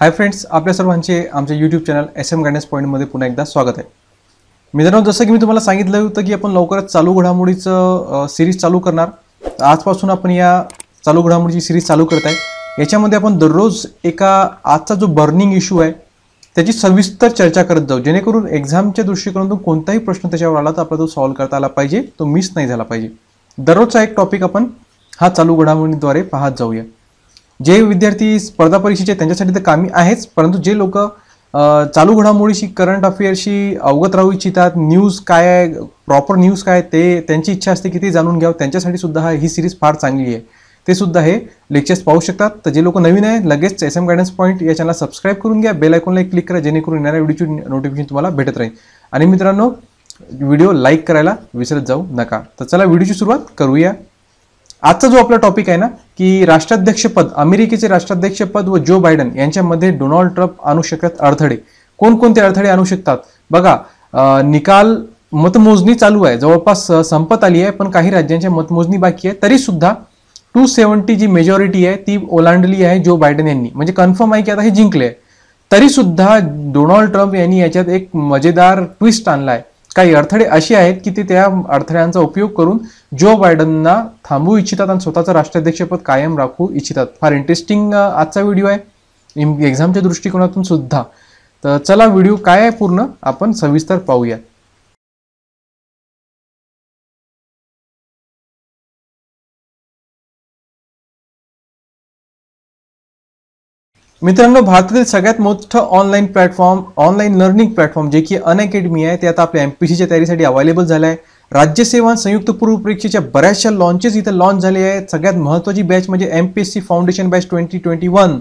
hi friends आपल्या सर्वांचे आमच्या YouTube channel S M guidance पॉईंटमध्ये पुन्हा एकदा स्वागत आहे मित्रांनो जसं की मी तुम्हाला सांगितलं होतं की आपण लवकरच चालू घडामोडीचं सिरीज चालू करणार आजपासून आपण या चालू घडामोडीची सिरीज चालू करत आहे याच्यामध्ये आपण दररोज एका आजचा जो बर्निंग इश्यू आहे त्याची सविस्तर चर्चा करत जाऊ जेणेकरून एक्झामच्या दृष्टिकोनातून कोणताही प्रश्न त्याच्यावर आला तर आपला तो सॉल्व्ह करता आला पाहिजे तो मिस नाही झाला पाहिजे दररोजचा एक टॉपिक आपण हा चालू घडामोडीद्वारे पाहत जाऊया जे विद्यार्थी स्पर्धा परीक्षेचे त्यांच्यासाठी तर कामी आहेच परंतु जे लोक चालू घडामोडीशी करंट अफेअरशी अवगत राहू इच्छितात न्यूज काय आहे प्रॉपर न्यूज काय ते त्यांची इच्छा असते की ते जाणून घ्यावं त्यांच्यासाठी सुद्धा हा ही सिरीज फार चांगली आहे ते सुद्धा हे लेक्चर्स पाहू शकतात तर जे लोक नवीन आहे लगेच एस एम गायडन्स पॉईंट या चॅनलला सबस्क्राईब करून घ्या बेल आयकॉनला क्लिक करा जेणेकरून येणाऱ्या व्हिडिओची नोटिफिकेशन तुम्हाला भेटत राहील आणि मित्रांनो व्हिडिओ लाईक करायला विसरत जाऊ नका तर चला व्हिडिओची सुरुवात करूया आजचा जो आपला टॉपिक आहे ना की राष्ट्राध्यक्षपद अमेरिकेचे राष्ट्राध्यक्षपद व जो बायडन यांच्यामध्ये डोनाल्ड ट्रम्प आणू शकत अडथळे कोणकोणते अडथळे आणू शकतात बघा निकाल मतमोजणी चालू आहे जवळपास संपत आली आहे पण काही राज्यांच्या मतमोजणी बाकी आहे तरी सुद्धा टू सेवन्टी जी मेजॉरिटी आहे ती ओलांडली आहे जो बायडन यांनी म्हणजे कन्फर्म आहे की आता हे जिंकले तरी सुद्धा डोनाल्ड ट्रम्प यांनी याच्यात एक मजेदार ट्विस्ट आणला आहे काही अडथळे असे आहेत की ते त्या अडथळ्यांचा उपयोग करून जो बायडनना थांबवू इच्छितात आणि स्वतःचं राष्ट्राध्यक्षपद कायम राखू इच्छितात फार इंटरेस्टिंग आजचा व्हिडिओ आहे एक्झामच्या दृष्टिकोनातून सुद्धा तर चला व्हिडिओ काय आहे पूर्ण आपण सविस्तर पाहूया मित्रांनो भारतातील सगळ्यात मोठं online platform online learning platform जे की अनअकॅडमी आहे ते आता आपल्या एम पी सीच्या तयारीसाठी अवेलेबल झालं आहे राज्यसेवा संयुक्त पूर्व परीक्षेच्या बऱ्याचशा लॉन्चेस इथं लॉन्च झाले आहेत सगळ्यात महत्त्वाची बॅच म्हणजे M P S C foundation batch twenty twenty one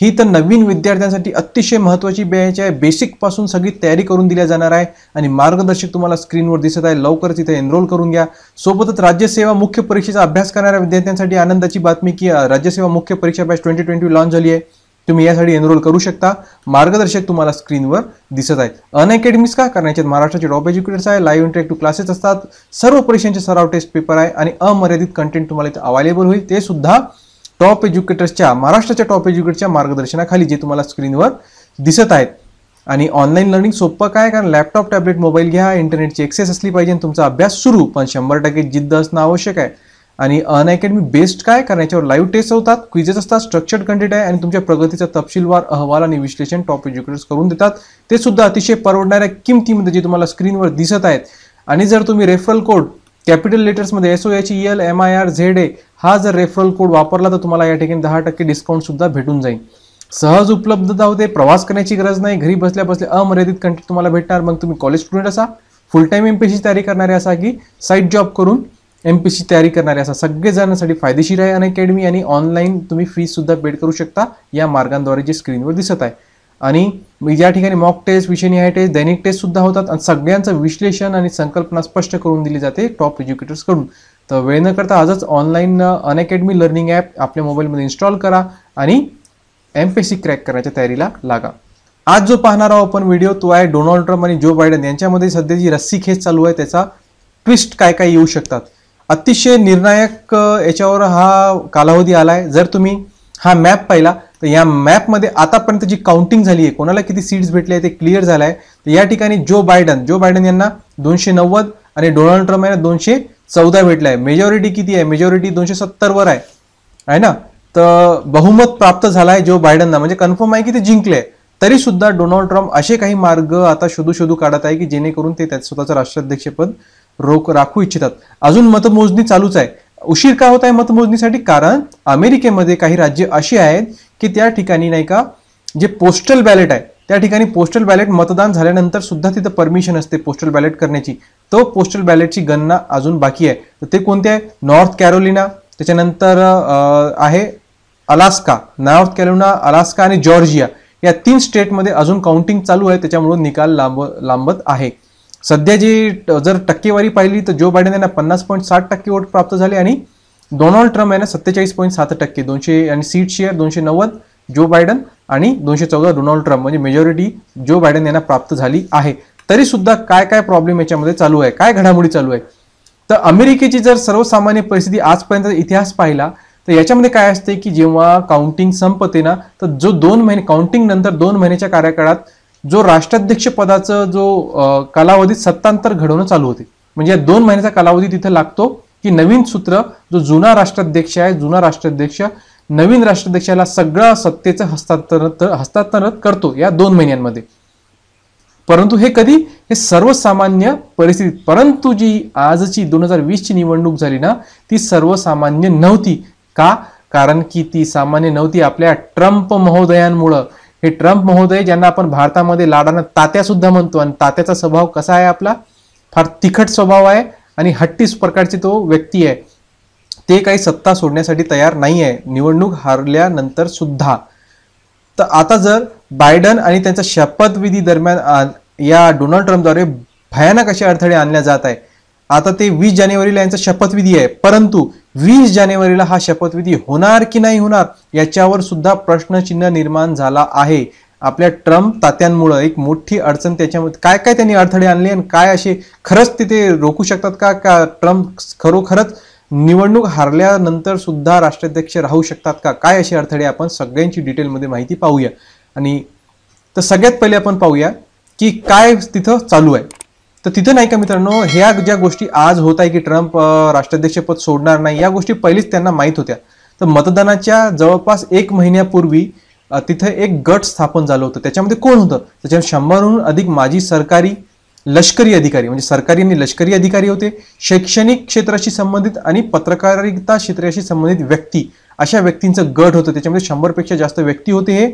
ही तर नवीन विद्यार्थ्यांसाठी अतिशय महत्त्वाची बॅच आहे बेसिकपासून सगळी तयारी करून दिल्या जाणार आहे आणि मार्गदर्शक तुम्हाला स्क्रीनवर दिसत आहे लवकरच इथे एनरोल करून घ्या सोबतच राज्यसेवा मुख्य परीक्षेचा अभ्यास करणाऱ्या विद्यार्थ्यांसाठी आनंदाची बातमी की राज्यसेवा मुख्य परीक्षा बॅच ट्वेंटी ट्वेंटी लॉन्च झाली आहे तुम्ही यासाठी एनरोल करू शकता मार्गदर्शक तुम्हाला स्क्रीनवर दिसत आहेत अनअकॅडमीज काय करण्याचे महाराष्ट्राचे टॉप एज्युकेटर्स आहे लाईव्ह इंटरेक्टिव्ह क्लासेस असतात सर्व परीक्षांचे सराव टेस्ट पेपर आहे आणि अमर्यादित कंटेंट तुम्हाला इथे अवेलेबल होईल ते सुद्धा टॉप एज्युकेटर्सच्या महाराष्ट्राच्या टॉप एज्युकेटर्सच्या मार्गदर्शनाखाली जे तुम्हाला स्क्रीनवर दिसत आहेत आणि ऑनलाईन लर्निंग सोपं काय कारण लॅपटॉप टॅबलेट मोबाईल घ्या इंटरनेटची एक्सेस असली पाहिजे आणि तुमचा अभ्यास सुरू पण शंभर टक्के जिद्द असणं आवश्यक आहे आणि अनअकॅडमी बेस्ट काय कारण लाईव्ह टेस्ट होतात क्विजेस असतात स्ट्रक्चर्ड कंटेंट आहे आणि तुमच्या प्रगतीचा तपशीलवार अहवाल आणि विश्लेषण टॉप एज्युकेटर्स करून देतात ते सुद्धा अतिशय परवडणाऱ्या किमतीमध्ये जे तुम्हाला स्क्रीनवर दिसत आहेत आणि जर तुम्ही रेफरल कोड कॅपिटल लेटर्समध्ये S O H E L M I R Z A हा जर रेफरल कोड वापरला तर तुम्हाला या ठिकाणी दहा टक्के डिस्काउंटसुद्धा भेटून जाईल सहज उपलब्धता होते प्रवास करण्याची गरज नाही घरी बसल्या बसल्या अमर्यादित कंटेंट तुम्हाला भेटणार मग तुम्ही कॉलेज स्टुडंट असा फुल टाईम एमपीसी तयारी करणारे असा की साईट जॉब करून एम पी सी तयारी करणारे असा सगळेजणांसाठी फायदेशीर आहे अनअकॅडमी आणि ऑनलाईन तुम्ही फीसुद्धा पेड करू शकता या मार्गांद्वारे जे स्क्रीनवर दिसत आहे आणि या ठिकाणी मॉक टेस्ट विषय निहाय टेस्ट दैनिक टेस्टसुद्धा होतात आणि सगळ्यांचं विश्लेषण आणि संकल्पना स्पष्ट करून दिली जाते टॉप एज्युकेटर्सकडून तर वेळ न करता आजच ऑनलाईन अनअकॅडमी लर्निंग ॲप आपल्या मोबाईलमध्ये इन्स्टॉल करा आणि एम पी सी क्रॅक करण्याच्या तयारीला लागा आज जो पाहणार आहोत आपण व्हिडिओ तो आहे डोनाल्ड ट्रम्प आणि जो बायडन यांच्यामध्ये सध्या जी रस्सी खेच चालू आहे त्याचा ट्विस्ट काय काय येऊ शकतात अतिशय निर्णायक याच्यावर हा कालावधी आलाय जर तुम्ही हा मॅप पाहिला तर या मॅपमध्ये आतापर्यंत जी काउंटिंग झाली आहे कोणाला किती सीट्स भेटले ते क्लिअर झालंय तर या ठिकाणी जो बायडन जो बायडन यांना दोनशे नव्वद आणि डोनाल्ड ट्रम्प यांना दोनशे चौदा भेटलाय मेजॉरिटी किती आहे मेजॉरिटी दोनशे वर आहे आहे ना तर बहुमत प्राप्त झालाय जो बायडनना म्हणजे कन्फर्म आहे की ते जिंकले तरी सुद्धा डोनाल्ड ट्रम्प असे काही मार्ग आता शोधू शोधू काढत आहे की जेणेकरून ते स्वतःचं राष्ट्राध्यक्षपद रोख राखू इच्छितात अजून मतमोजणी चालूच आहे उशीर का होत आहे मतमोजणीसाठी कारण अमेरिकेमध्ये काही राज्य अशी आहेत की त्या ठिकाणी नाही का जे पोस्टल बॅलेट आहे त्या ठिकाणी पोस्टल बॅलेट मतदान झाल्यानंतर सुद्धा तिथं परमिशन असते पोस्टल बॅलेट करण्याची तो पोस्टल बॅलेटची गणना अजून बाकी आहे तर ते कोणते आहे नॉर्थ कॅरोलिना त्याच्यानंतर आहे अलास्का नॉर्थ कॅरोलिना अलास्का आणि जॉर्जिया या तीन स्टेटमध्ये अजून काउंटिंग चालू आहे त्याच्यामुळे निकाल लांब लांबत आहे सध्या जी जर टक्केवारी पाहिली तर जो बायडन यांना पन्नास पॉईंट साठ टक्के वोट प्राप्त झाले आणि डोनाल्ड ट्रम्प यांना सत्तेचाळीस पॉईंट सात टक्के दोनशे आणि सीट शेअर दोनशे नव्वद जो बायडन आणि दोनशे चौदा डोनाल्ड ट्रम्प म्हणजे मेजॉरिटी जो बायडन यांना प्राप्त झाली आहे तरी सुद्धा काय काय प्रॉब्लेम याच्यामध्ये चालू आहे काय घडामोडी चालू आहे तर अमेरिकेची जर सर्वसामान्य परिस्थिती आजपर्यंत इतिहास पाहिला तर याच्यामध्ये काय असते की जेव्हा काउंटिंग संपते ना तर जो दोन महिने काउंटिंग नंतर दोन महिन्याच्या कार्यकाळात जो राष्ट्राध्यक्ष पदाचं जो कालावधीत सत्तांतर घडवणं चालू होते म्हणजे या दोन महिन्याचा कालावधी तिथे लागतो की नवीन सूत्र जो जुना राष्ट्राध्यक्ष आहे जुना राष्ट्राध्यक्ष नवीन राष्ट्राध्यक्षाला सगळं सत्तेचं हस्तांतर हस्तांतरण करतो या दोन महिन्यांमध्ये परंतु हे कधी हे सर्वसामान्य परिस्थितीत परंतु जी आजची दोन हजार वीसची निवडणूक झाली ना ती सर्वसामान्य नव्हती का कारण की ती सामान्य नव्हती आपल्या ट्रम्प महोदयांमुळं हे ट्रम्प महोदय ज्यांना आपण भारतामध्ये लाडानं तात्या सुद्धा म्हणतो आणि तात्याचा स्वभाव कसा आहे आपला फार तिखट स्वभाव आहे आणि हट्टीस प्रकारची तो व्यक्ती आहे ते काही सत्ता सोडण्यासाठी तयार नाही आहे निवडणूक हारल्यानंतर सुद्धा तर आता जर बायडन आणि त्यांचा शपथविधी दरम्यान या डोनाल्ड ट्रम्पद्वारे भयानक असे अडथळे आणल्या जात आहे आता ते वीस जानेवारीला यांचा शपथविधी आहे परंतु वीस जानेवारीला हा शपथविधी होणार की नाही होणार याच्यावर सुद्धा प्रश्नचिन्ह निर्माण झाला आहे आपल्या ट्रम्प तात्यांमुळं एक मोठी अडचण त्याच्यामध्ये काय काय त्यांनी अडथळे आणले आणि काय असे खरंच तिथे रोखू शकतात का का ट्रम्प खरोखरच निवडणूक हारल्यानंतर सुद्धा राष्ट्राध्यक्ष राहू शकतात का काय असे अडथळे आपण सगळ्यांची डिटेलमध्ये माहिती पाहूया आणि तर सगळ्यात पहिले आपण पाहूया की काय तिथं चालू आहे तर तिथं नाही का मित्रांनो ह्या ज्या गोष्टी आज होत आहे की ट्रम्प राष्ट्राध्यक्षपद सोडणार नाही या गोष्टी पहिलीच त्यांना माहीत होत्या तर मतदानाच्या जवळपास एक महिन्यापूर्वी तिथे एक गट स्थापन झालं होतं त्याच्यामध्ये कोण होतं त्याच्यामध्ये शंभरहून अधिक माजी सरकारी लष्करी अधिकारी म्हणजे सरकारी आणि लष्करी अधिकारी होते शैक्षणिक क्षेत्राशी संबंधित आणि पत्रकारिता क्षेत्राशी संबंधित व्यक्ती अशा व्यक्तींचं गट होतं त्याच्यामध्ये शंभरपेक्षा जास्त व्यक्ती होते हे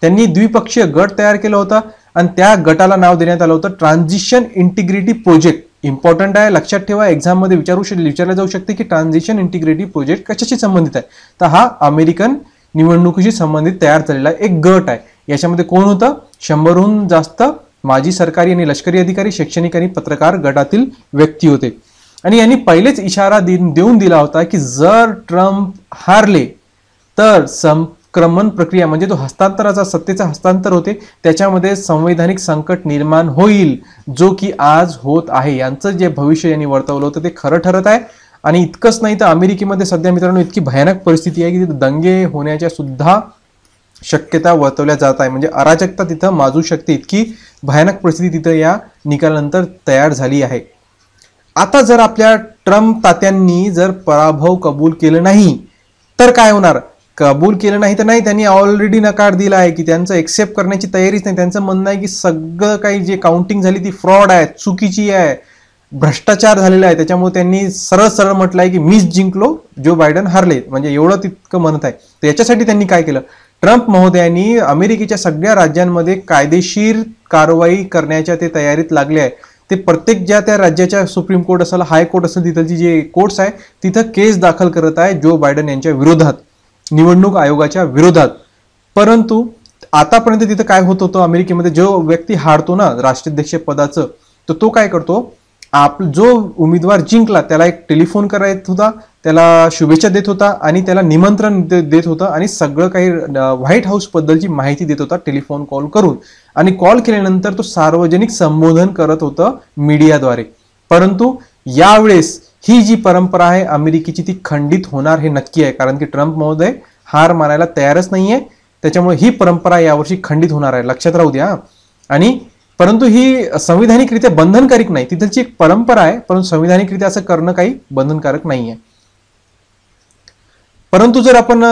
त्यांनी द्विपक्षीय गट तयार केला होता आणि त्या गटाला नाव देण्यात आलं होतं ट्रान्झिशन इंटिग्रिटी प्रोजेक्ट इम्पॉर्टंट आहे लक्षात ठेवा एक्झाममध्ये विचारू शकतो विचारलं जाऊ शकते की ट्रान्झिशन इंटिग्रिटी प्रोजेक्ट कशाशी संबंधित आहे तर हा अमेरिकन निवडणुकीशी संबंधित तयार झालेला एक गट आहे याच्यामध्ये कोण होतं शंभरहून जास्त माजी सरकारी आणि लष्करी अधिकारी शैक्षणिक आणि पत्रकार गटातील व्यक्ती होते आणि यांनी पहिलेच इशारा देऊन दिला होता की जर ट्रम्प हारले तर सम क्रमण प्रक्रिया म्हणजे तो हस्तांतराचा सत्तेचा हस्तांतर होते त्याच्यामध्ये संवैधानिक संकट निर्माण होईल जो की आज होत आहे यांचं जे भविष्य यांनी वर्तवलं होतं ते खरं ठरत आहे आणि इतकंच नाही तर अमेरिकेमध्ये सध्या मित्रांनो इतकी भयानक परिस्थिती आहे की तिथे दंगे होण्याच्या सुद्धा शक्यता वर्तवल्या जात आहे म्हणजे अराजकता तिथं माजू शकते इतकी भयानक परिस्थिती तिथं या निकालानंतर तयार झाली आहे आता जर आपल्या ट्रम्प तात्यांनी जर पराभव कबूल केलं नाही तर काय होणार कबूल केलं नाही तर नाही त्यांनी ऑलरेडी नकार दिला आहे की त्यांचं एक्सेप्ट करण्याची तयारीच नाही त्यांचं म्हणणं आहे की सगळं काही जे काउंटिंग झाली ती फ्रॉड आहे चुकीची आहे भ्रष्टाचार झालेला आहे त्याच्यामुळे त्यांनी सरळ सरळ म्हटलं आहे की मिस जिंकलो जो बायडन हरले म्हणजे एवढं तितकं म्हणत आहे तर याच्यासाठी त्यांनी काय केलं ट्रम्प महोदयांनी अमेरिकेच्या सगळ्या राज्यांमध्ये कायदेशीर कारवाई करण्याच्या ते तयारीत लागले आहे ते प्रत्येक ज्या त्या राज्याच्या सुप्रीम कोर्ट असेल हाय कोर्ट असेल तिथलची जे कोर्ट्स आहे तिथं केस दाखल करत आहे जो बायडन यांच्या विरोधात निवडणूक आयोगाच्या विरोधात परंतु आतापर्यंत तिथं काय होत होतं अमेरिकेमध्ये जो व्यक्ती हारतो ना राष्ट्राध्यक्ष पदाचं तर तो काय करतो आप जो उमेदवार जिंकला त्याला एक टेलिफोन करायत होता त्याला शुभेच्छा देत होता आणि त्याला निमंत्रण देत होता आणि सगळं काही व्हाईट हाऊस बद्दलची माहिती देत होता टेलिफोन कॉल करून आणि कॉल केल्यानंतर तो सार्वजनिक संबोधन करत होतं मीडियाद्वारे परंतु यावेळेस ही जी परंपरा आहे अमेरिकेची ती खंडित होणार हे नक्की आहे कारण की ट्रम्प महोदय हार मानायला तयारच नाही आहे त्याच्यामुळे ही परंपरा यावर्षी खंडित होणार आहे लक्षात राहू द्या आणि परंतु ही संविधानिकरित्या बंधनकारक नाही तिथलची एक परंपरा आहे परंतु संविधानिकरित्या असं करणं काही बंधनकारक नाही आहे परंतु जर आपण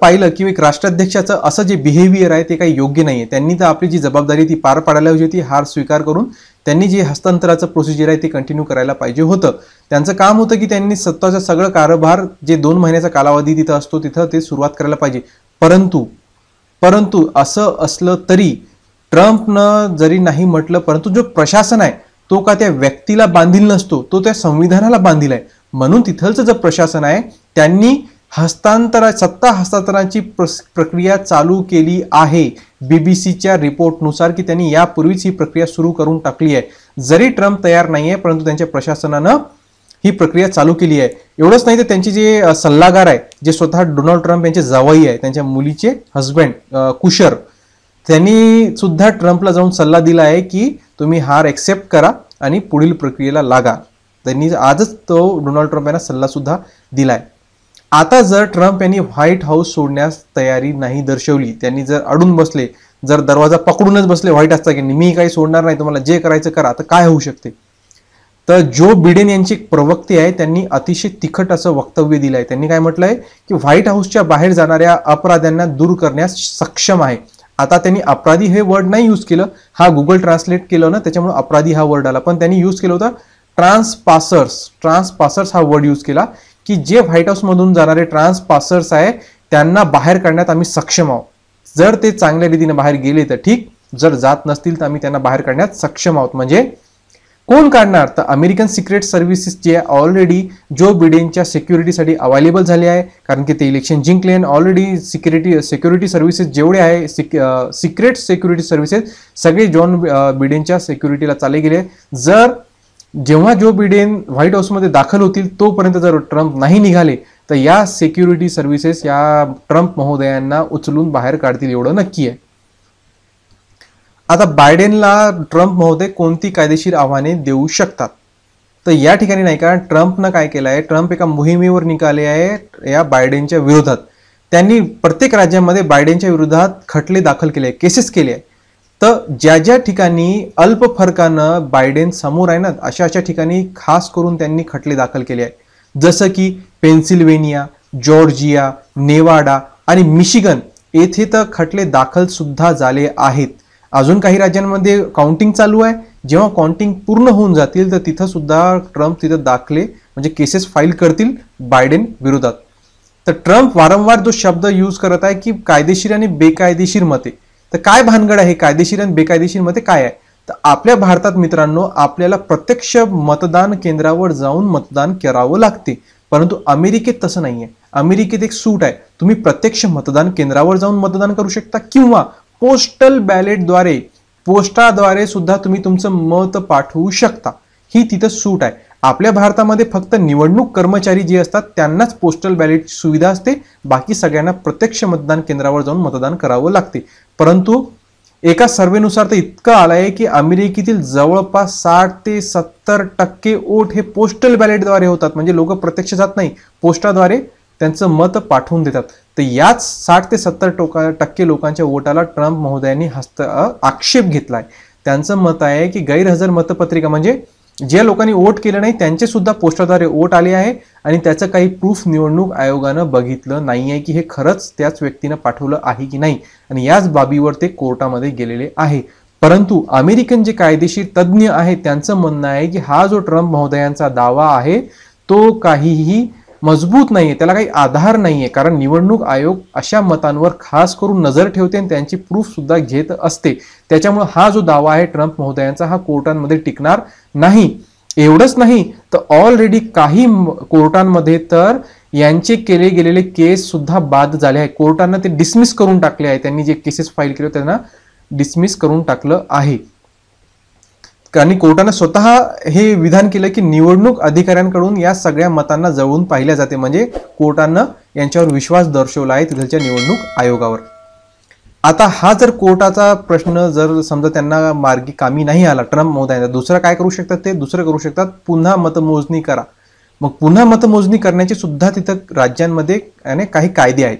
पाहिलं की एक राष्ट्राध्यक्षाचं असं जे बिहेवियर आहे ते काही योग्य नाही आहे त्यांनी तर आपली जी जबाबदारी ती पार पाडायला हवी होती हार स्वीकार करून त्यांनी जी हस्तांतराचं प्रोसिजर आहे ते कंटिन्यू करायला पाहिजे होतं त्यांचं काम होतं की त्यांनी सत्ताचा सगळं कारभार जे दोन महिन्याचा कालावधी तिथं असतो तिथं ते सुरुवात करायला पाहिजे परंतु परंतु असं असलं तरी ट्रम्पनं जरी नाही म्हटलं परंतु जो प्रशासन आहे तो का त्या व्यक्तीला बांधील नसतो तो त्या संविधानाला बांधील आहे म्हणून तिथलचं जे प्रशासन आहे त्यांनी हस्तांतरा सत्ता हस्तांतराची प्रक्रिया चालू केली आहे बीबीसीच्या रिपोर्टनुसार की त्यांनी यापूर्वीच ही प्रक्रिया सुरू करून टाकली आहे जरी ट्रम्प तयार नाही आहे परंतु त्यांच्या प्रशासनानं ही प्रक्रिया चालू केली आहे एवढंच नाही तर त्यांचे जे सल्लागार आहे जे स्वतः डोनाल्ड ट्रम्प यांचे जावई आहे त्यांच्या मुलीचे हस्बंड कुशर त्यांनी सुद्धा ट्रम्पला जाऊन सल्ला दिला आहे की तुम्ही हार एक्सेप्ट करा आणि पुढील प्रक्रियेला लागा त्यांनी आजच तो डोनाल्ड ट्रम्प यांना सुद्धा दिला आहे आता जर ट्रम्प यांनी व्हाईट हाऊस सोडण्यास तयारी नाही दर्शवली त्यांनी जर अडून बसले जर दरवाजा पकडूनच बसले व्हाईट हाऊसचा की मी काही सोडणार नाही तुम्हाला जे करायचं करा तर काय होऊ शकते तर जो बिडेन यांची एक प्रवक्ते आहे त्यांनी अतिशय तिखट असं वक्तव्य दिलं आहे त्यांनी काय म्हटलंय की व्हाईट हाऊसच्या बाहेर जाणाऱ्या अपराध्यांना दूर करण्यास सक्षम आहे आता त्यांनी अपराधी हे वर्ड नाही यूज केलं हा गुगल ट्रान्सलेट केलं ना त्याच्यामुळे अपराधी हा वर्ड आला पण त्यांनी यूज केलं होतं ट्रान्सपासर्स ट्रान्सपासर्स हा वर्ड यूज केला की जे व्हाईट हाऊसमधून जाणारे ट्रान्सपासर्स आहे त्यांना बाहेर काढण्यात आम्ही सक्षम आहोत जर ते चांगल्या रीतीने बाहेर गेले तर ठीक जर जात नसतील तर आम्ही त्यांना बाहेर काढण्यात सक्षम आहोत म्हणजे कोण काढणार तर अमेरिकन सिक्रेट सर्व्हिसेस जे आहे ऑलरेडी जो बिडेनच्या सिक्युरिटीसाठी अवेलेबल झाले आहे कारण की ते इलेक्शन जिंकले आणि ऑलरेडी सिक्युरिटी सिक्युरिटी सर्व्हिसेस जेवढे आहे सिक्रेट सिक्युरिटी सर्व्हिसेस सगळे जॉन बिडेनच्या सिक्युरिटीला चाले गेले जर जेव्हा जो बिडेन व्हाईट हाऊसमध्ये दाखल होतील तोपर्यंत जर ट्रम्प नाही निघाले तर या सिक्युरिटी सर्व्हिसेस या ट्रम्प महोदयांना उचलून बाहेर काढतील एवढं नक्की आहे आता बायडेनला ट्रम्प महोदय कोणती कायदेशीर आव्हाने देऊ शकतात तर या ठिकाणी नाही कारण ट्रम्पनं काय केलं आहे ट्रम्प एका मोहिमेवर निघाले आहे या बायडेनच्या विरोधात त्यांनी प्रत्येक राज्यामध्ये बायडेनच्या विरोधात खटले दाखल केले केसेस केले आहे तर ज्या ज्या ठिकाणी अल्प फरकानं बायडेन समोर आहे ना अशा अशा ठिकाणी खास करून त्यांनी खटले दाखल केले आहे जसं की पेन्सिल्वेनिया जॉर्जिया नेवाडा आणि मिशिगन येथे तर खटले दाखल सुद्धा झाले आहेत अजून काही राज्यांमध्ये काउंटिंग चालू आहे जेव्हा काउंटिंग पूर्ण होऊन जातील तर तिथं सुद्धा ट्रम्प तिथं दाखले म्हणजे केसेस फाईल करतील बायडेन विरोधात तर ट्रम्प वारंवार जो शब्द यूज करत आहे की कायदेशीर आणि बेकायदेशीर मते तर काय भानगड आहे कायदेशीर आणि बेकायदेशीरमध्ये काय आहे तर आपल्या भारतात मित्रांनो आपल्याला प्रत्यक्ष मतदान केंद्रावर जाऊन मतदान करावं लागते परंतु अमेरिकेत तसं नाही आहे अमेरिकेत एक सूट आहे तुम्ही प्रत्यक्ष मतदान केंद्रावर जाऊन मतदान करू शकता किंवा पोस्टल बॅलेटद्वारे पोस्टाद्वारे सुद्धा तुम्ही तुमचं मत पाठवू शकता ही तिथं सूट आहे आपल्या भारतामध्ये फक्त निवडणूक कर्मचारी जे असतात त्यांनाच पोस्टल बॅलेटची सुविधा असते बाकी सगळ्यांना प्रत्यक्ष मतदान केंद्रावर जाऊन मतदान करावं लागते परंतु एका सर्वेनुसार तर इतकं आलं आहे की अमेरिकेतील जवळपास साठ ते सत्तर टक्के ओट हे पोस्टल बॅलेटद्वारे होतात म्हणजे लोक प्रत्यक्ष जात नाही पोस्टाद्वारे त्यांचं मत पाठवून देतात तर याच साठ ते सत्तर टोका टक्के लोकांच्या ओटाला ट्रम्प महोदयांनी हस्त आक्षेप घेतला आहे त्यांचं मत आहे की गैरहजर मतपत्रिका म्हणजे ज्या लोकांनी वोट केलं नाही त्यांचे सुद्धा पोस्टरद्वारे वोट आले आहे आणि त्याचं काही प्रूफ निवडणूक आयोगानं बघितलं नाही आहे की हे खरंच त्याच व्यक्तीनं पाठवलं आहे की नाही आणि याच बाबीवर ते कोर्टामध्ये गेलेले आहे परंतु अमेरिकन जे कायदेशीर तज्ज्ञ आहे त्यांचं म्हणणं आहे की हा जो ट्रम्प महोदयांचा दावा आहे तो काहीही मजबूत नाही आहे त्याला काही आधार नाही आहे कारण निवडणूक आयोग अशा मतांवर खास करून नजर ठेवते आणि त्यांची प्रूफसुद्धा घेत असते त्याच्यामुळे हा जो दावा आहे ट्रम्प महोदयांचा हा कोर्टांमध्ये टिकणार नाही एवढंच नाही तर ऑलरेडी काही कोर्टांमध्ये तर यांचे केले गेलेले केस सुद्धा बाद झाले आहे कोर्टांना ते डिसमिस करून टाकले आहे त्यांनी जे केसेस फाईल केले त्यांना डिसमिस करून टाकलं आहे आणि कोर्टानं स्वतः हे विधान केलं की निवडणूक अधिकाऱ्यांकडून या सगळ्या मतांना जवळून पाहिल्या जाते म्हणजे कोर्टानं यांच्यावर विश्वास दर्शवला आहे तिथलच्या निवडणूक आयोगावर आता हा जर कोर्टाचा प्रश्न जर समजा त्यांना मार्गी कामी नाही आला ट्रम्प महोदयांना दुसरं काय करू शकतात ते दुसरं करू शकतात पुन्हा मतमोजणी करा मग पुन्हा मतमोजणी करण्याची सुद्धा तिथं राज्यांमध्ये काही कायदे आहेत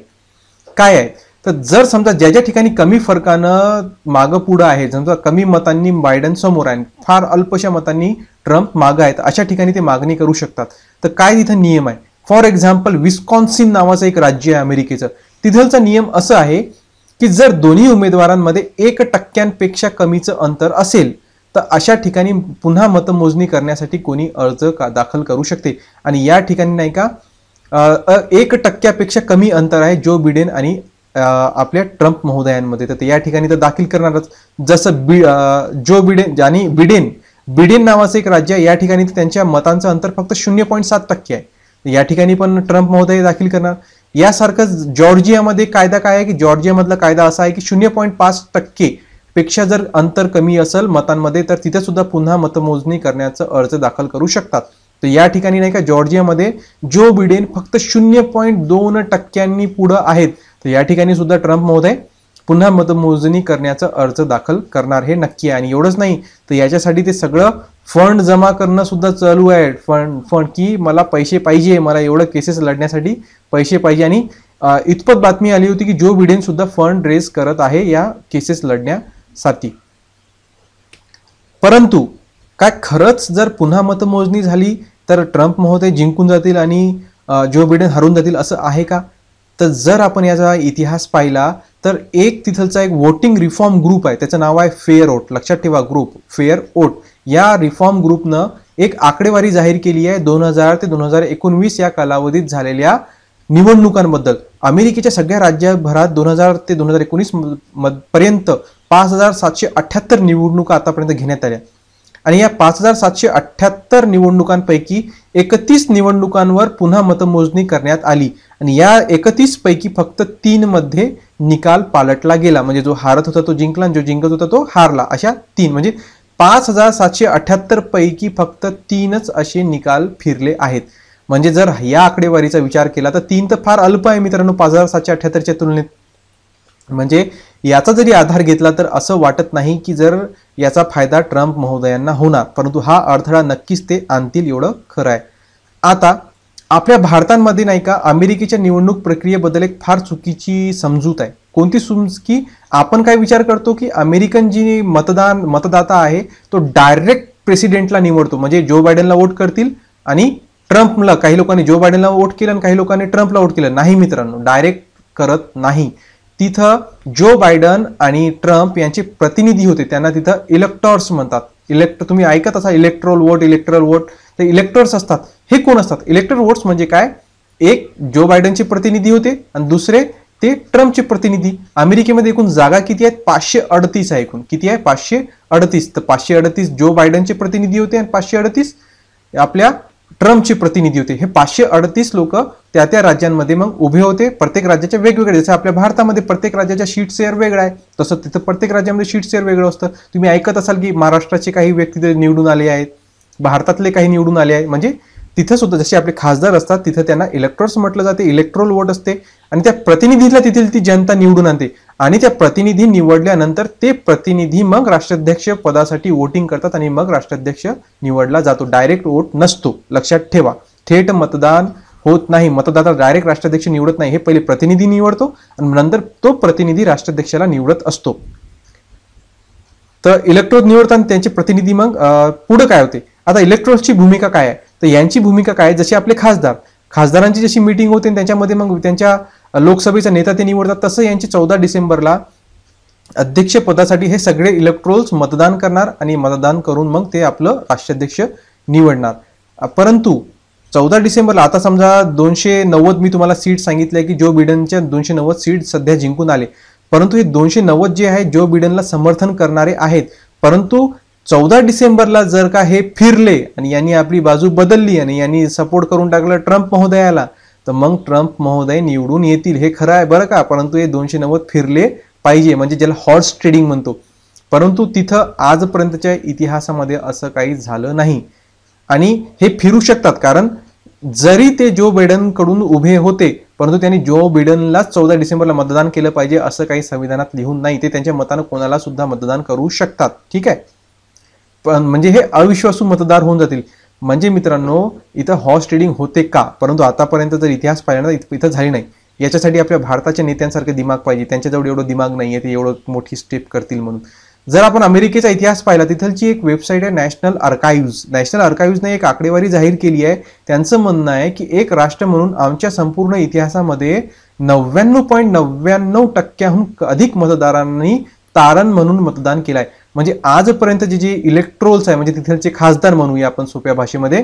काय आहेत तर जर समजा ज्या ज्या ठिकाणी कमी फरकानं मागं पुढं आहे समजा कमी मतांनी बायडन समोर आहे फार अल्पशा मतांनी ट्रम्प मागं आहेत अशा ठिकाणी ते मागणी करू शकतात तर काय तिथं नियम आहे फॉर एक्झाम्पल विस्कॉन्सिन नावाचं एक राज्य आहे अमेरिकेचं तिथलचा नियम असं आहे की जर दोन्ही उमेदवारांमध्ये एक टक्क्यांपेक्षा कमीचं अंतर असेल तर अशा ठिकाणी पुन्हा मतमोजणी करण्यासाठी कोणी अर्ज का दाखल करू शकते आणि या ठिकाणी नाही का एक टक्क्यापेक्षा कमी अंतर आहे जो बिडेन आणि आपल्या ट्रम्प महोदयांमध्ये तर या ठिकाणी तर दाखल करणारच जसं बी जो बिडेन आणि बिडेन बिडेन नावाचं एक राज्य आहे या ठिकाणी त्यांच्या मतांचं अंतर फक्त शून्य पॉईंट सात टक्के आहे या ठिकाणी पण ट्रम्प महोदय दाखल करणार यासारखं जॉर्जियामध्ये कायदा काय आहे की जॉर्जियामधला कायदा असा आहे की शून्य पॉईंट पाच टक्के पेक्षा जर अंतर कमी असेल मतांमध्ये तर तिथे सुद्धा पुन्हा मतमोजणी करण्याचा अर्ज दाखल करू शकतात तर या ठिकाणी नाही का जॉर्जियामध्ये जो बिडेन फक्त शून्य पॉईंट दोन टक्क्यांनी पुढं आहेत तर या ठिकाणी सुद्धा ट्रम्प महोदय पुन्हा मतमोजणी करण्याचा अर्ज दाखल करणार हे नक्की आहे आणि एवढंच नाही तर याच्यासाठी ते सगळं फंड जमा करणं सुद्धा चालू आहे फंड फंड की मला पैसे पाहिजे मला एवढं केसेस लढण्यासाठी पैसे पाहिजे आणि इतपत बातमी आली होती की जो बिडेन सुद्धा फंड रेज करत आहे या केसेस लढण्यासाठी परंतु काय खरंच जर पुन्हा मतमोजणी झाली तर ट्रम्प महोदय जिंकून जातील आणि जो बिडेन हरून जातील असं आहे का तर जर आपण याचा इतिहास पाहिला तर एक तिथलचा एक वोटिंग रिफॉर्म ग्रुप आहे त्याचं नाव आहे फेअर ओट लक्षात ठेवा ग्रुप फेअर ओट या रिफॉर्म ग्रुपनं एक आकडेवारी जाहीर केली आहे दोन हजार ते दोन हजार एकोणवीस या कालावधीत झालेल्या निवडणुकांबद्दल अमेरिकेच्या सगळ्या राज्यभरात दोन हजार ते दोन हजार एकोणीस पर्यंत पाच हजार सातशे अठ्ठ्याहत्तर निवडणुका आतापर्यंत घेण्यात आल्या आणि या पाच हजार सातशे अठ्ठ्याहत्तर निवडणुकांपैकी एकतीस निवडणुकांवर पुन्हा मतमोजणी करण्यात आली आणि या एकतीस पैकी फक्त तीन मध्ये निकाल पालटला गेला म्हणजे जो हारत होता तो जिंकला जो जिंकत होता तो हारला अशा तीन म्हणजे पाच हजार सातशे अठ्याहत्तर पैकी फक्त तीनच असे निकाल फिरले आहेत म्हणजे जर या आकडेवारीचा विचार केला तर तीन तर फार अल्प आहे मित्रांनो पाच हजार सातशे अठ्ठ्याहत्तरच्या तुलनेत म्हणजे याचा जरी आधार घेतला तर असं वाटत नाही की जर याचा फायदा ट्रम्प महोदयांना होणार परंतु हा अडथळा नक्कीच ते आणतील एवढं खरं आहे आता आपल्या भारतामध्ये नाही का अमेरिकेच्या निवडणूक प्रक्रियेबद्दल एक फार चुकीची समजूत आहे कोणती समज की आपण काय विचार करतो की अमेरिकन जी मतदान मतदाता आहे तो डायरेक्ट प्रेसिडेंटला निवडतो म्हणजे जो बायडेनला वोट करतील आणि ट्रम्पला काही लोकांनी जो बायडेनला वोट केलं आणि काही लोकांनी ट्रम्पला वोट केलं नाही मित्रांनो डायरेक्ट करत नाही तिथं जो बायडन आणि ट्रम्प यांचे प्रतिनिधी होते त्यांना तिथं इलेक्टॉर्स म्हणतात इलेक्ट तुम्ही ऐकत असा इलेक्ट्रोल वोट इलेक्ट्रल वोट तर इलेक्टर्स असतात हे कोण असतात इलेक्ट्रल वोट्स म्हणजे काय एक जो बायडनचे प्रतिनिधी होते आणि दुसरे ते ट्रम्पचे प्रतिनिधी अमेरिकेमध्ये एकूण जागा किती आहेत पाचशे अडतीस आहे एकूण किती आहे पाचशे अडतीस तर पाचशे अडतीस जो बायडनचे प्रतिनिधी होते आणि पाचशे अडतीस आपल्या ट्रम्पचे प्रतिनिधी होते हे पाचशे अडतीस लोक त्या त्या राज्यांमध्ये मग उभे होते प्रत्येक राज्याच्या वेगवेगळे जसं आपल्या भारतामध्ये प्रत्येक राज्याच्या शीट शेअर वेगळा आहे तसं तिथं प्रत्येक राज्यामध्ये शीट शेअर वेगळं असतं तुम्ही ऐकत असाल की महाराष्ट्राचे काही व्यक्ती निवडून आले आहेत भारतातले काही निवडून आले आहेत म्हणजे तिथं सुद्धा जसे आपले खासदार असतात तिथं त्यांना इलेक्ट्रोल्स म्हटलं जाते इलेक्ट्रोल वोट असते आणि त्या प्रतिनिधीला तेथील ती जनता निवडून आणते आणि त्या प्रतिनिधी निवडल्यानंतर ते प्रतिनिधी मग राष्ट्राध्यक्ष पदासाठी वोटिंग करतात आणि मग राष्ट्राध्यक्ष निवडला जातो डायरेक्ट वोट नसतो लक्षात ठेवा थेट मतदान होत नाही मतदाता डायरेक्ट राष्ट्राध्यक्ष निवडत नाही हे पहिले प्रतिनिधी निवडतो आणि नंतर तो प्रतिनिधी राष्ट्राध्यक्षाला निवडत असतो तर इलेक्ट्रोड निवडताना त्यांचे प्रतिनिधी मग पुढे काय होते आता इलेक्ट्रोडची भूमिका काय आहे तर यांची भूमिका काय जसे आपले खासदार खासदारांची जशी मीटिंग होते त्यांच्यामध्ये मग त्यांच्या लोकसभेचा नेता ते निवडतात तसं यांचे चौदा डिसेंबरला अध्यक्षपदासाठी हे सगळे इलेक्ट्रोल्स मतदान करणार आणि मतदान करून मग ते आपलं राष्ट्राध्यक्ष निवडणार परंतु चौदा डिसेंबरला आता समजा दोनशे नव्वद मी तुम्हाला सीट सांगितले की जो बिडनच्या दोनशे नव्वद सीट सध्या जिंकून आले परंतु हे दोनशे नव्वद जे आहे जो बिडनला समर्थन करणारे आहेत परंतु चौदा डिसेंबरला जर का हे फिरले आणि यांनी आपली बाजू बदलली आणि यांनी सपोर्ट करून टाकलं ट्रम्प महोदयाला तर मग ट्रम्प महोदय निवडून येतील हे खरं आहे बरं का परंतु हे दोनशे नव्वद फिरले पाहिजे म्हणजे ज्याला हॉर्स ट्रेडिंग म्हणतो परंतु तिथं आजपर्यंतच्या इतिहासामध्ये असं काही झालं नाही आणि हे फिरू शकतात कारण जरी ते जो बायडनकडून उभे होते परंतु त्यांनी जो बिडनलाच चौदा डिसेंबरला मतदान केलं पाहिजे असं काही संविधानात लिहून नाही ते त्यांच्या मतानं कोणाला सुद्धा मतदान करू शकतात ठीक आहे पण म्हणजे हे अविश्वासू मतदार होऊन जातील म्हणजे मित्रांनो इथं हॉर्स ट्रेडिंग होते का परंतु आतापर्यंत जर इतिहास पाहिला इथं झाली नाही याच्यासाठी आपल्या भारताच्या नेत्यांसारखे दिमाग पाहिजे त्यांच्याजवळ एवढं दिमाग नाही आहे ते एवढं मोठी स्टेप करतील म्हणून जर आपण अमेरिकेचा इतिहास पाहिला तिथलची एक वेबसाईट आहे नॅशनल अर्काईव्ज नॅशनल अर्काईव्जने एक आकडेवारी जाहीर केली आहे त्यांचं म्हणणं आहे की एक राष्ट्र म्हणून आमच्या संपूर्ण इतिहासामध्ये नव्याण्णव पॉईंट नव्याण्णव टक्क्याहून अधिक मतदारांनी तारण म्हणून मतदान केलं आहे म्हणजे आजपर्यंत जे जी इलेक्ट्रोल्स आहे म्हणजे तिथलचे खासदार म्हणूया आपण सोप्या भाषेमध्ये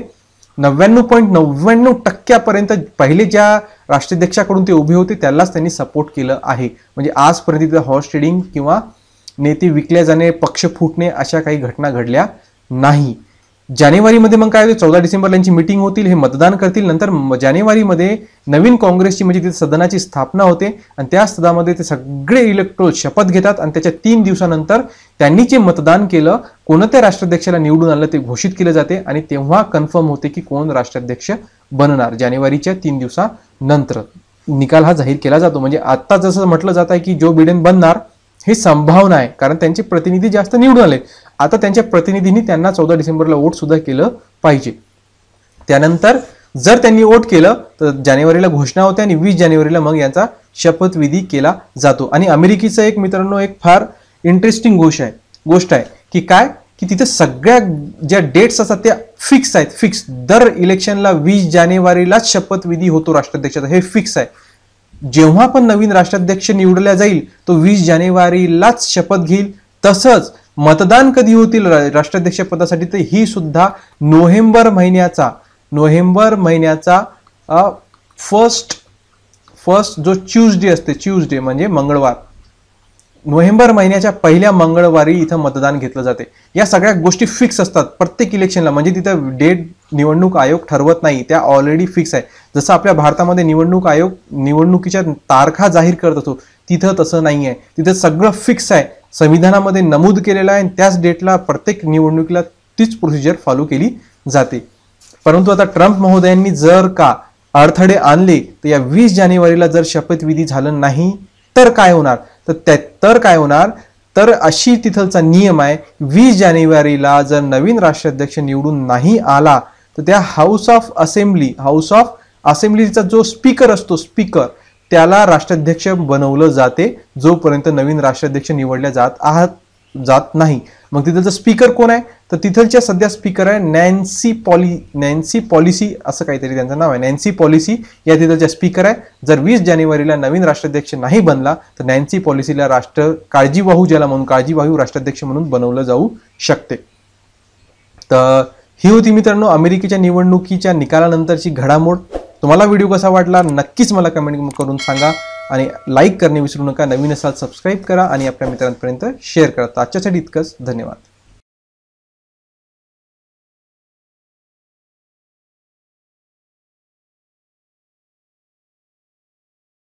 नव्याण्णव पॉईंट नव्याण्णव टक्क्यापर्यंत पहिले ज्या राष्ट्राध्यक्षाकडून ते उभे होते त्यालाच त्यांनी सपोर्ट केलं आहे म्हणजे आजपर्यंत तिथे हॉर्स ट्रेडिंग किंवा नेते विकल्या जाणे पक्ष फुटणे अशा काही घटना घडल्या नाही जानेवारीमध्ये मग काय होते चौदा डिसेंबर यांची मिटिंग होतील हे मतदान करतील नंतर जानेवारीमध्ये नवीन काँग्रेसची म्हणजे तिथे सदनाची स्थापना होते आणि त्या सदामध्ये ते सगळे इलेक्ट्रोल शपथ घेतात आणि त्याच्या तीन दिवसानंतर त्यांनी जे मतदान केलं कोणत्या राष्ट्राध्यक्षाला निवडून आलं ते घोषित केलं जाते आणि तेव्हा कन्फर्म होते की कोण राष्ट्राध्यक्ष बनणार जानेवारीच्या तीन दिवसानंतर निकाल हा जाहीर केला जातो म्हणजे आता जसं म्हटलं जात आहे की जो बिडेन बनणार हे संभावना आहे कारण त्यांचे प्रतिनिधी जास्त निवडून आले आता त्यांच्या प्रतिनिधींनी त्यांना चौदा डिसेंबरला वोट सुद्धा केलं पाहिजे त्यानंतर जर त्यांनी वोट केलं तर जानेवारीला घोषणा होते आणि वीस जानेवारीला मग यांचा शपथविधी केला जातो आणि अमेरिकेचं एक मित्रांनो एक फार इंटरेस्टिंग गोष्ट आहे गोष्ट आहे की काय की तिथे सगळ्या ज्या डेट्स असतात त्या फिक्स आहेत फिक्स दर इलेक्शनला वीस जानेवारीलाच शपथविधी होतो राष्ट्राध्यक्षाचा हे फिक्स आहे जेव्हा पण नवीन राष्ट्राध्यक्ष निवडला जाईल तो वीस जानेवारीलाच शपथ घेईल तसंच मतदान कधी होतील राष्ट्राध्यक्ष पदासाठी तर ही सुद्धा नोव्हेंबर महिन्याचा नोव्हेंबर महिन्याचा फर्स्ट फर्स्ट जो ट्यूजडे असते ट्यूजडे म्हणजे मंगळवार नोव्हेंबर महिन्याच्या पहिल्या मंगळवारी इथं मतदान घेतलं जाते या सगळ्या गोष्टी फिक्स असतात प्रत्येक इलेक्शनला म्हणजे तिथं डेट निवडणूक आयोग ठरवत नाही त्या ऑलरेडी फिक्स आहे जसं आपल्या भारतामध्ये निवडणूक आयोग निवडणुकीच्या तारखा जाहीर करत असतो तिथं तसं नाही आहे तिथं सगळं फिक्स आहे संविधानामध्ये नमूद केलेलं आहे आणि त्याच डेटला प्रत्येक निवडणुकीला तीच प्रोसिजर फॉलो केली जाते परंतु आता ट्रम्प महोदयांनी जर का अडथळे आणले तर या वीस जानेवारीला जर शपथविधी झालं नाही तर काय होणार तर त्या तर काय होणार तर अशी तिथलचा नियम आहे वीस जानेवारीला जर नवीन राष्ट्राध्यक्ष निवडून नाही आला तर त्या House of Assembly House of असेंब्लीचा जो स्पीकर असतो स्पीकर त्याला राष्ट्राध्यक्ष बनवलं जाते जोपर्यंत नवीन राष्ट्राध्यक्ष निवडल्या जात आहात जात नाही मग तिथलचा स्पीकर कोण आहे तर तिथलच्या सध्या स्पीकर आहे नॅन्सी पॉली नॅन्सी पॉलिसी असं काहीतरी त्यांचं नाव आहे नॅन्सी पॉलिसी या तिथलच्या स्पीकर आहे जर वीस जानेवारीला नवीन राष्ट्राध्यक्ष नाही बनला तर नॅन्सी पॉलिसीला राष्ट्र काळजीवाहू ज्याला म्हणून काळजीवाहू राष्ट्राध्यक्ष म्हणून बनवलं जाऊ शकते तर ही होती मित्रांनो अमेरिकेच्या निवडणुकीच्या निकालानंतरची घडामोड तुम्हाला व्हिडिओ कसा वाटला नक्कीच मला कमेंट करून सांगा आणि लाईक करणे विसरू नका नवीन असाल सबस्क्राईब करा आणि आपल्या मित्रांपर्यंत शेअर करा आजच्यासाठी इतकंच धन्यवाद